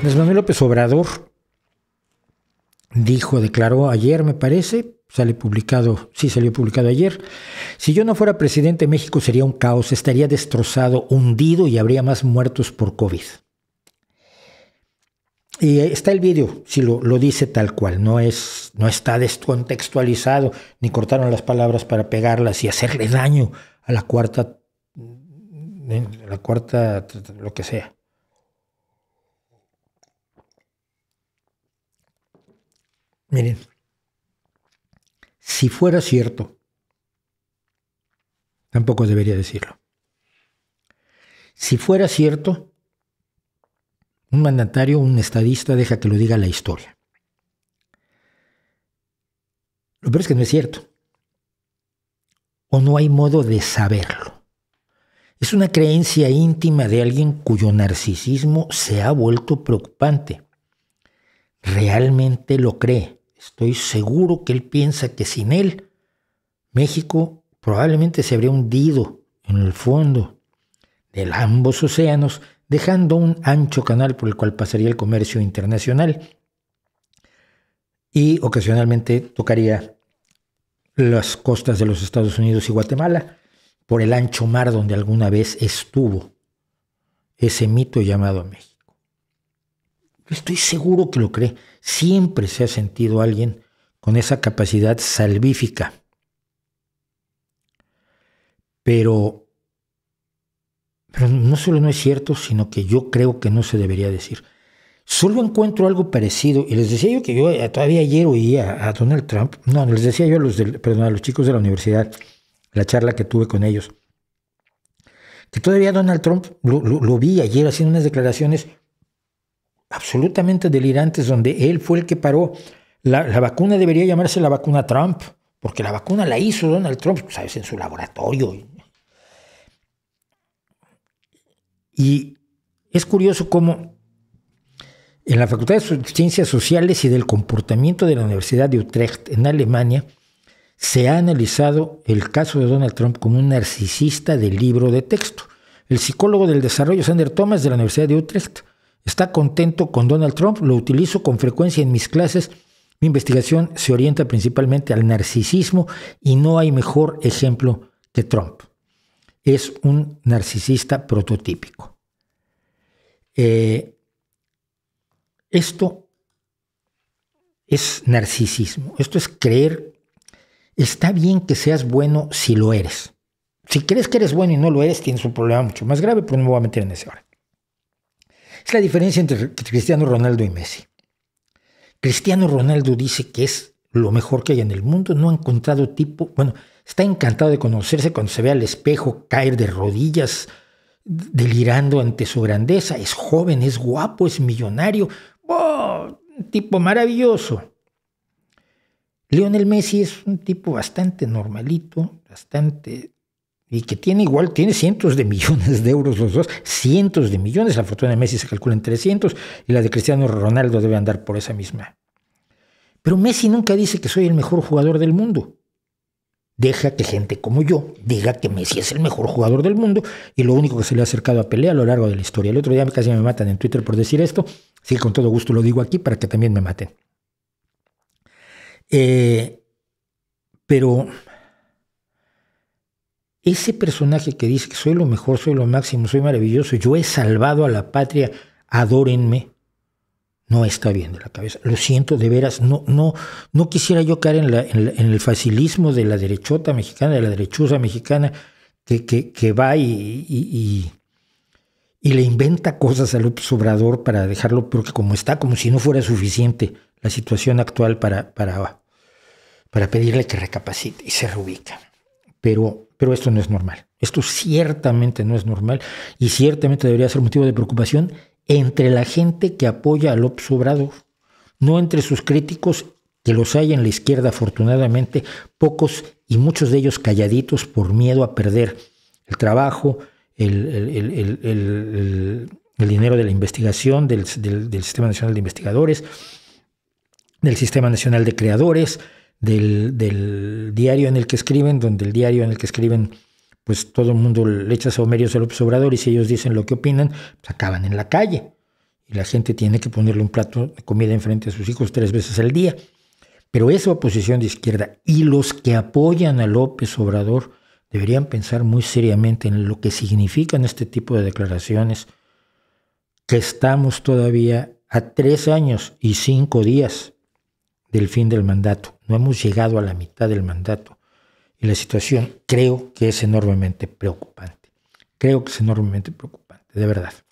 Luis Manuel López Obrador dijo, declaró ayer, me parece, sale publicado, sí salió publicado ayer, si yo no fuera presidente México sería un caos, estaría destrozado, hundido y habría más muertos por COVID. Y está el vídeo, si lo, dice tal cual, no, es, no está descontextualizado, ni cortaron las palabras para pegarlas y hacerle daño a la cuarta, a la cuarta, lo que sea. Miren, si fuera cierto, tampoco debería decirlo. Si fuera cierto, un mandatario, un estadista, deja que lo diga la historia. Lo peor es que no es cierto. O no hay modo de saberlo. Es una creencia íntima de alguien cuyo narcisismo se ha vuelto preocupante. Realmente lo cree Estoy seguro que él piensa que sin él, México probablemente se habría hundido en el fondo de ambos océanos, dejando un ancho canal por el cual pasaría el comercio internacional y ocasionalmente tocaría las costas de los Estados Unidos y Guatemala por el ancho mar donde alguna vez estuvo ese mito llamado México estoy seguro que lo cree. Siempre se ha sentido alguien con esa capacidad salvífica. Pero, pero no solo no es cierto, sino que yo creo que no se debería decir. Solo encuentro algo parecido, y les decía yo que yo eh, todavía ayer oí a Donald Trump, no, les decía yo a los, perdón, a los chicos de la universidad, la charla que tuve con ellos, que todavía Donald Trump lo, lo vi ayer haciendo unas declaraciones absolutamente delirantes donde él fue el que paró. La, vacuna debería llamarse la vacuna Trump, porque la vacuna la hizo Donald Trump, pues, sabes, en su laboratorio. Y es curioso cómo en la Facultad de Ciencias Sociales y del Comportamiento de la Universidad de Utrecht, en Alemania, se ha analizado el caso de Donald Trump como un narcisista del libro de texto. El psicólogo del desarrollo Sander Thomas de la Universidad de Utrecht está contento con Donald Trump, lo utilizo con frecuencia en mis clases. Mi investigación se orienta principalmente al narcisismo y no hay mejor ejemplo que Trump. Es un narcisista prototípico. Eh, esto es narcisismo, esto es creer, está bien que seas bueno si lo eres. Si crees que eres bueno y no lo eres, tienes un problema mucho más grave, pero pues no me voy a meter en ese ahora. Es la diferencia entre Cristiano Ronaldo y Messi. Cristiano Ronaldo dice que es lo mejor que hay en el mundo, no ha encontrado tipo, bueno, está encantado de conocerse cuando se ve al espejo caer de rodillas, delirando ante su grandeza, es joven, es guapo, es millonario, ¡Oh! un tipo maravilloso. Lionel Messi es un tipo bastante normalito, bastante y que tiene igual, tiene cientos de millones de euros los dos, cientos de millones, la fortuna de Messi se calcula en 300 y la de Cristiano Ronaldo debe andar por esa misma. Pero Messi nunca dice que soy el mejor jugador del mundo. Deja que gente como yo diga que Messi es el mejor jugador del mundo y lo único que se le ha acercado a pelea a lo largo de la historia. El otro día casi me matan en Twitter por decir esto, Así que con todo gusto lo digo aquí para que también me maten. Eh, pero ese personaje que dice que soy lo mejor, soy lo máximo, soy maravilloso, yo he salvado a la patria, adórenme, no está bien de la cabeza. Lo siento de veras, no, no, no quisiera yo caer en, el facilismo de la derechota mexicana, de la derechuza mexicana, que, que, va y, y, le inventa cosas al López Obrador para dejarlo, porque como está, como si no fuera suficiente la situación actual para, para, para pedirle que recapacite y se reubica. Pero pero esto no es normal. Esto ciertamente no es normal y ciertamente debería ser motivo de preocupación entre la gente que apoya a López Obrador, no entre sus críticos, que los hay en la izquierda afortunadamente, pocos y muchos de ellos calladitos por miedo a perder el trabajo, el, el, dinero de la investigación, del Sistema Nacional de Investigadores, del Sistema Nacional de Creadores, del, diario en el que escriben, donde el diario en el que escriben, pues todo el mundo le echa somerios a López Obrador y si ellos dicen lo que opinan, pues acaban en la calle. Y la gente tiene que ponerle un plato de comida enfrente a sus hijos tres veces al día. Pero esa oposición de izquierda y los que apoyan a López Obrador deberían pensar muy seriamente en lo que significan este tipo de declaraciones, que estamos todavía a tres años y cinco días del fin del mandato. No hemos llegado a la mitad del mandato. Y la situación creo que es enormemente preocupante. Creo que es enormemente preocupante, de verdad.